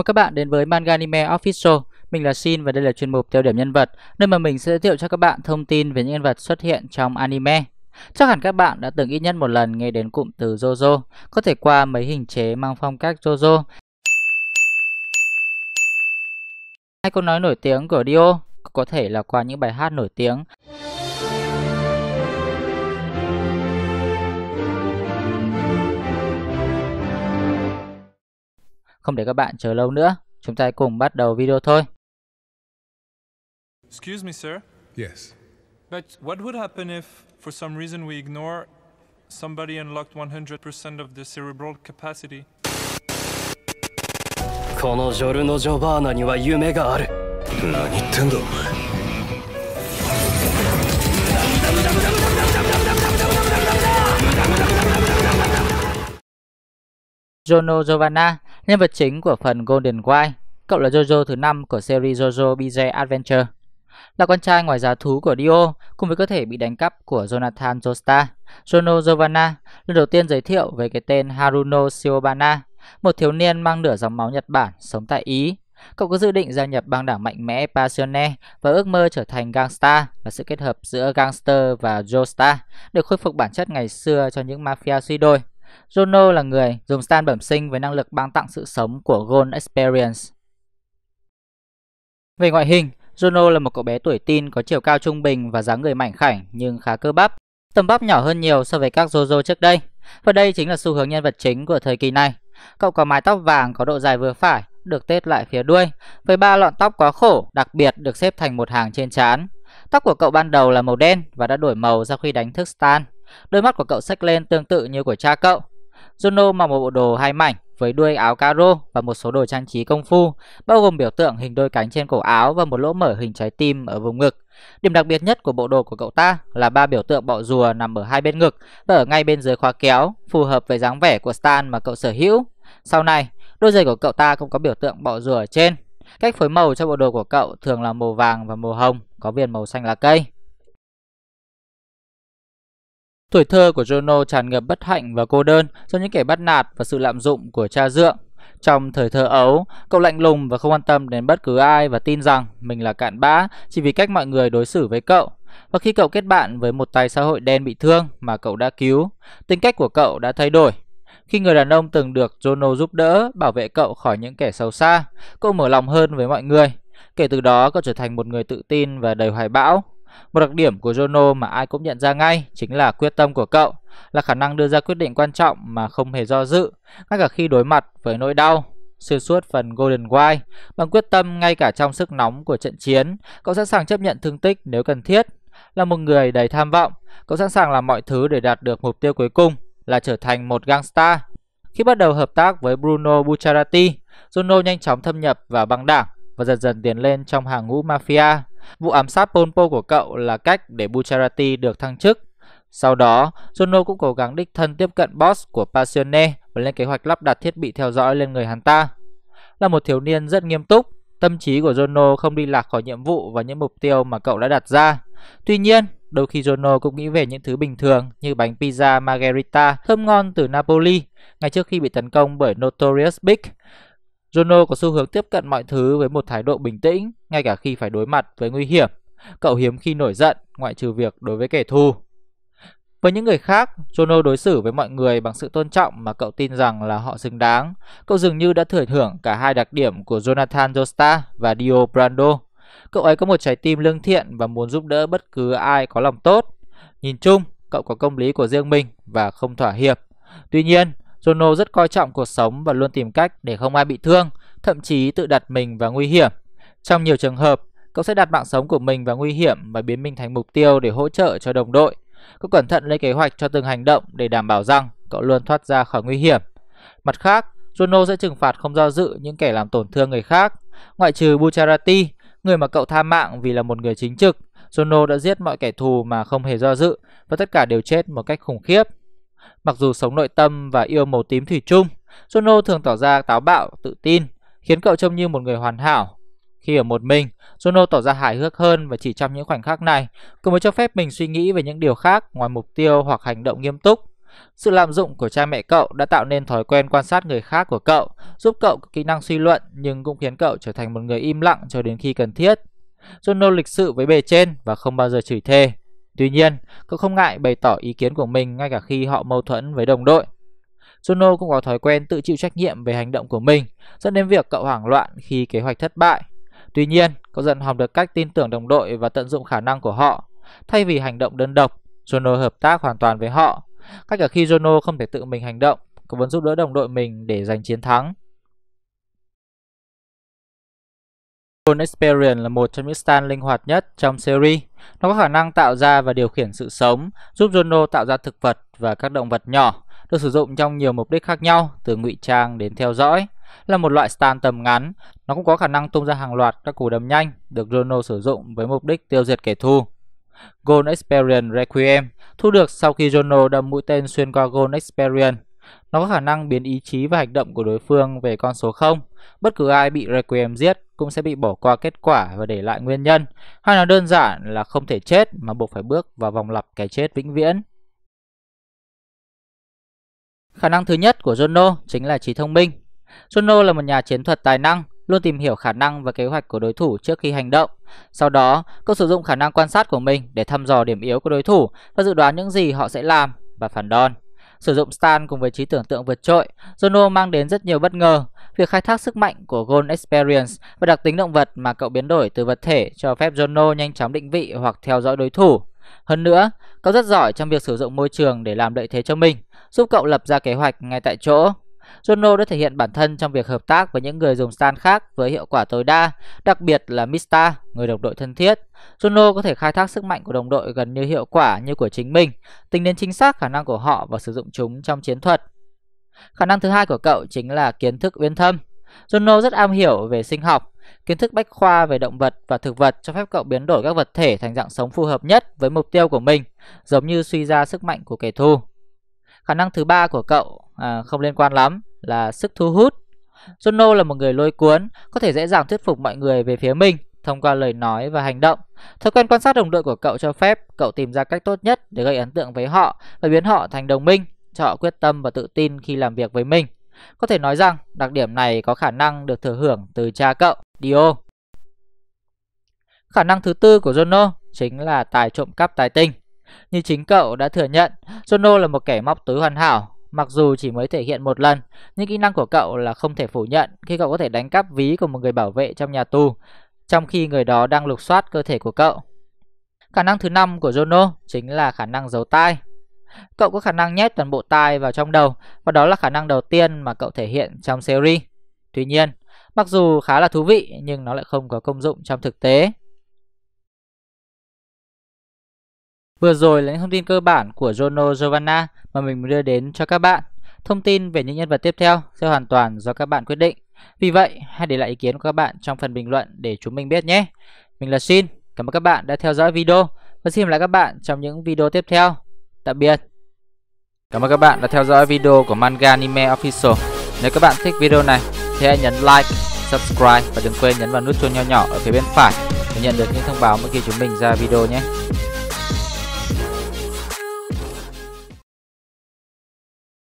mời các bạn đến với Manga Anime Official. Mình là Shin và đây là chuyên mục tiêu điểm nhân vật, nơi mà mình sẽ giới thiệu cho các bạn thông tin về những nhân vật xuất hiện trong anime. Chắc hẳn các bạn đã từng ít nhất một lần nghe đến cụm từ JoJo, có thể qua mấy hình chế mang phong cách JoJo. Hay câu nói nổi tiếng của Dio, có thể là qua những bài hát nổi tiếng. Không để các bạn chờ lâu nữa, chúng ta cùng bắt đầu video thôi. Excuse me, sir. Yes. But what would happen if, for some reason we ignore, somebody unlocked 100% of the cerebral capacity? このジョルノ・ジョバーナには夢がある。何言ってんだお前。Jono Giovanna, nhân vật chính của phần Golden Wine, cậu là Jojo thứ năm của series Jojo Bizarre Adventure. Là con trai ngoài giá thú của Dio, cùng với cơ thể bị đánh cắp của Jonathan Joestar, Jono Giovanna lần đầu tiên giới thiệu về cái tên Haruno Shiobana, một thiếu niên mang nửa dòng máu Nhật Bản sống tại Ý. Cậu có dự định gia nhập băng đảng mạnh mẽ Passione và ước mơ trở thành gangster và sự kết hợp giữa gangster và joestar để khôi phục bản chất ngày xưa cho những mafia suy đồi. Jono là người dùng stand bẩm sinh với năng lực ban tặng sự sống của Gold Experience. Về ngoại hình, Jono là một cậu bé tuổi teen có chiều cao trung bình và dáng người mảnh khảnh nhưng khá cơ bắp. Tầm bắp nhỏ hơn nhiều so với các Jojo trước đây. Và đây chính là xu hướng nhân vật chính của thời kỳ này. Cậu có mái tóc vàng có độ dài vừa phải, được tết lại phía đuôi, với ba lọn tóc quá khổ, đặc biệt được xếp thành một hàng trên trán. Tóc của cậu ban đầu là màu đen và đã đổi màu sau khi đánh thức Stan. Đôi mắt của cậu xách lên tương tự như của cha cậu. Juno mặc một bộ đồ hai mảnh với đuôi áo caro và một số đồ trang trí công phu, bao gồm biểu tượng hình đôi cánh trên cổ áo và một lỗ mở hình trái tim ở vùng ngực. Điểm đặc biệt nhất của bộ đồ của cậu ta là ba biểu tượng bọ rùa nằm ở hai bên ngực và ở ngay bên dưới khóa kéo, phù hợp với dáng vẻ của Stan mà cậu sở hữu. Sau này, đôi giày của cậu ta cũng có biểu tượng bọ rùa ở trên. Cách phối màu cho bộ đồ của cậu thường là màu vàng và màu hồng, có viền màu xanh lá cây. Tuổi thơ của Jono tràn ngập bất hạnh và cô đơn do những kẻ bắt nạt và sự lạm dụng của cha dượng. Trong thời thơ ấu, cậu lạnh lùng và không quan tâm đến bất cứ ai và tin rằng mình là cạn bã chỉ vì cách mọi người đối xử với cậu. Và khi cậu kết bạn với một tay xã hội đen bị thương mà cậu đã cứu, tính cách của cậu đã thay đổi. Khi người đàn ông từng được Jono giúp đỡ, bảo vệ cậu khỏi những kẻ xấu xa, cậu mở lòng hơn với mọi người. Kể từ đó, cậu trở thành một người tự tin và đầy hoài bão. Một đặc điểm của Jono mà ai cũng nhận ra ngay chính là quyết tâm của cậu, là khả năng đưa ra quyết định quan trọng mà không hề do dự, ngay cả khi đối mặt với nỗi đau. Xuyên suốt phần Golden White, bằng quyết tâm ngay cả trong sức nóng của trận chiến, cậu sẵn sàng chấp nhận thương tích nếu cần thiết. Là một người đầy tham vọng, cậu sẵn sàng làm mọi thứ để đạt được mục tiêu cuối cùng là trở thành một gangster. Khi bắt đầu hợp tác với Bruno Bucciarati, Jono nhanh chóng thâm nhập vào băng đảng và dần dần tiến lên trong hàng ngũ mafia. Vụ ám sát Polpo của cậu là cách để Bucharati được thăng chức. Sau đó, Zono cũng cố gắng đích thân tiếp cận boss của Passione và lên kế hoạch lắp đặt thiết bị theo dõi lên người hắn ta. Là một thiếu niên rất nghiêm túc, tâm trí của Zono không đi lạc khỏi nhiệm vụ và những mục tiêu mà cậu đã đặt ra. Tuy nhiên, đôi khi Zono cũng nghĩ về những thứ bình thường như bánh pizza margherita thơm ngon từ Napoli ngay trước khi bị tấn công bởi Notorious Big. Jono có xu hướng tiếp cận mọi thứ với một thái độ bình tĩnh, ngay cả khi phải đối mặt với nguy hiểm. Cậu hiếm khi nổi giận, ngoại trừ việc đối với kẻ thù. Với những người khác, Jono đối xử với mọi người bằng sự tôn trọng mà cậu tin rằng là họ xứng đáng. Cậu dường như đã thừa hưởng cả hai đặc điểm của Jonathan Joestar và Dio Brando. Cậu ấy có một trái tim lương thiện và muốn giúp đỡ bất cứ ai có lòng tốt. Nhìn chung, cậu có công lý của riêng mình và không thỏa hiệp. Tuy nhiên, Jono rất coi trọng cuộc sống và luôn tìm cách để không ai bị thương, thậm chí tự đặt mình vào nguy hiểm. Trong nhiều trường hợp, cậu sẽ đặt mạng sống của mình vào nguy hiểm và biến mình thành mục tiêu để hỗ trợ cho đồng đội. Cậu cẩn thận lên kế hoạch cho từng hành động để đảm bảo rằng cậu luôn thoát ra khỏi nguy hiểm. Mặt khác, Jono sẽ trừng phạt không do dự những kẻ làm tổn thương người khác, ngoại trừ Bucharati, người mà cậu tha mạng vì là một người chính trực. Jono đã giết mọi kẻ thù mà không hề do dự và tất cả đều chết một cách khủng khiếp. Mặc dù sống nội tâm và yêu màu tím thủy chung, Juno thường tỏ ra táo bạo, tự tin, khiến cậu trông như một người hoàn hảo. Khi ở một mình, Juno tỏ ra hài hước hơn và chỉ trong những khoảnh khắc này, cô mới cho phép mình suy nghĩ về những điều khác ngoài mục tiêu hoặc hành động nghiêm túc. Sự lạm dụng của cha mẹ cậu đã tạo nên thói quen quan sát người khác của cậu, giúp cậu có kỹ năng suy luận nhưng cũng khiến cậu trở thành một người im lặng cho đến khi cần thiết. Juno lịch sự với bề trên và không bao giờ chửi thề. Tuy nhiên, cậu không ngại bày tỏ ý kiến của mình ngay cả khi họ mâu thuẫn với đồng đội. Juno cũng có thói quen tự chịu trách nhiệm về hành động của mình, dẫn đến việc cậu hoảng loạn khi kế hoạch thất bại. Tuy nhiên, cậu dần học được cách tin tưởng đồng đội và tận dụng khả năng của họ. Thay vì hành động đơn độc, Jono hợp tác hoàn toàn với họ. Cách cả khi Jono không thể tự mình hành động, cậu vẫn giúp đỡ đồng đội mình để giành chiến thắng. Golden Experience là một trong những stand linh hoạt nhất trong series. Nó có khả năng tạo ra và điều khiển sự sống, giúp Jono tạo ra thực vật và các động vật nhỏ, được sử dụng trong nhiều mục đích khác nhau, từ ngụy trang đến theo dõi. Là một loại stan tầm ngắn, nó cũng có khả năng tung ra hàng loạt các cú đấm nhanh được Jono sử dụng với mục đích tiêu diệt kẻ thù. Gold Experience Requiem thu được sau khi Jono đâm mũi tên xuyên qua Gold Experience nó có khả năng biến ý chí và hành động của đối phương về con số 0. Bất cứ ai bị Requiem giết cũng sẽ bị bỏ qua kết quả và để lại nguyên nhân. Hay nó đơn giản là không thể chết mà buộc phải bước vào vòng lặp cái chết vĩnh viễn. Khả năng thứ nhất của Jono chính là trí thông minh. Jono là một nhà chiến thuật tài năng, luôn tìm hiểu khả năng và kế hoạch của đối thủ trước khi hành động. Sau đó, cậu sử dụng khả năng quan sát của mình để thăm dò điểm yếu của đối thủ và dự đoán những gì họ sẽ làm và phản đòn. Sử dụng stun cùng với trí tưởng tượng vượt trội, Zono mang đến rất nhiều bất ngờ. Việc khai thác sức mạnh của Gold Experience và đặc tính động vật mà cậu biến đổi từ vật thể cho phép Zono nhanh chóng định vị hoặc theo dõi đối thủ. Hơn nữa, cậu rất giỏi trong việc sử dụng môi trường để làm lợi thế cho mình, giúp cậu lập ra kế hoạch ngay tại chỗ. Zono đã thể hiện bản thân trong việc hợp tác với những người dùng stan khác với hiệu quả tối đa, đặc biệt là Mista, người đồng đội thân thiết. Zono có thể khai thác sức mạnh của đồng đội gần như hiệu quả như của chính mình, tính đến chính xác khả năng của họ và sử dụng chúng trong chiến thuật. Khả năng thứ hai của cậu chính là kiến thức uyên thâm. Jono rất am hiểu về sinh học, kiến thức bách khoa về động vật và thực vật cho phép cậu biến đổi các vật thể thành dạng sống phù hợp nhất với mục tiêu của mình, giống như suy ra sức mạnh của kẻ thù. Khả năng thứ ba của cậu à, không liên quan lắm là sức thu hút. Juno là một người lôi cuốn, có thể dễ dàng thuyết phục mọi người về phía mình thông qua lời nói và hành động. Thói quen quan sát đồng đội của cậu cho phép cậu tìm ra cách tốt nhất để gây ấn tượng với họ và biến họ thành đồng minh, cho họ quyết tâm và tự tin khi làm việc với mình. Có thể nói rằng đặc điểm này có khả năng được thừa hưởng từ cha cậu, Dio. Khả năng thứ tư của Jono chính là tài trộm cắp tài tinh. Như chính cậu đã thừa nhận, Jono là một kẻ móc túi hoàn hảo, Mặc dù chỉ mới thể hiện một lần, nhưng kỹ năng của cậu là không thể phủ nhận khi cậu có thể đánh cắp ví của một người bảo vệ trong nhà tù, trong khi người đó đang lục soát cơ thể của cậu. Khả năng thứ năm của Jono chính là khả năng giấu tai. Cậu có khả năng nhét toàn bộ tai vào trong đầu và đó là khả năng đầu tiên mà cậu thể hiện trong series. Tuy nhiên, mặc dù khá là thú vị nhưng nó lại không có công dụng trong thực tế. Vừa rồi là những thông tin cơ bản của Jono Giovanna mà mình đưa đến cho các bạn. Thông tin về những nhân vật tiếp theo sẽ hoàn toàn do các bạn quyết định. Vì vậy, hãy để lại ý kiến của các bạn trong phần bình luận để chúng mình biết nhé. Mình là Shin, cảm ơn các bạn đã theo dõi video và xin gặp lại các bạn trong những video tiếp theo. Tạm biệt. Cảm ơn các bạn đã theo dõi video của Manga Anime Official. Nếu các bạn thích video này thì hãy nhấn like, subscribe và đừng quên nhấn vào nút chuông nho nhỏ ở phía bên phải để nhận được những thông báo mỗi khi chúng mình ra video nhé.